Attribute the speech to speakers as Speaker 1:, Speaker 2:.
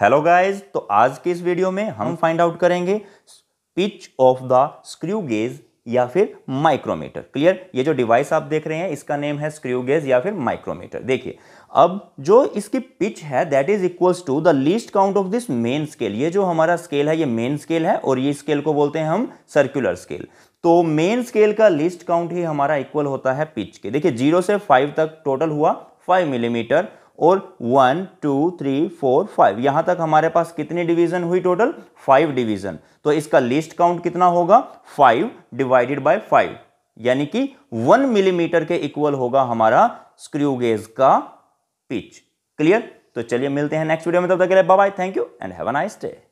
Speaker 1: Hello guys तो आज के इस वीडियो में हम फाइंड हम्म। आउट करेंगे pitch of the screw gauge या फिर माइक्रोमीटर क्लियर ये जो डिवाइस आप देख रहे हैं इसका नेम है स्क्रू गेज या फिर माइक्रोमीटर देखिए अब जो इसकी पिच है that is equals to the least count of this main scale ये जो हमारा स्केल है ये मेन स्केल है और ये स्केल को बोलते हैं हम सर्कुलर स्केल तो मेन स्केल का लीस्ट काउंट ही हमारा इक्वल होता है पिच के देखिए जीरो से फाइव तक टोटल हुआ फाइव मिलीमीटर mm और one two three four five यहां तक हमारे पास कितनी डिवीजन हुई टोटल फाइव डिवीजन तो इसका लिस्ट काउंट कितना होगा फाइव डिवाइडेड बाय फाइव यानी कि वन मिलीमीटर के इक्वल होगा हमारा स्क्रू गेज का पिच क्लियर तो चलिए मिलते हैं नेक्स्ट वीडियो में तब तक के लिए bye thank you and have a nice day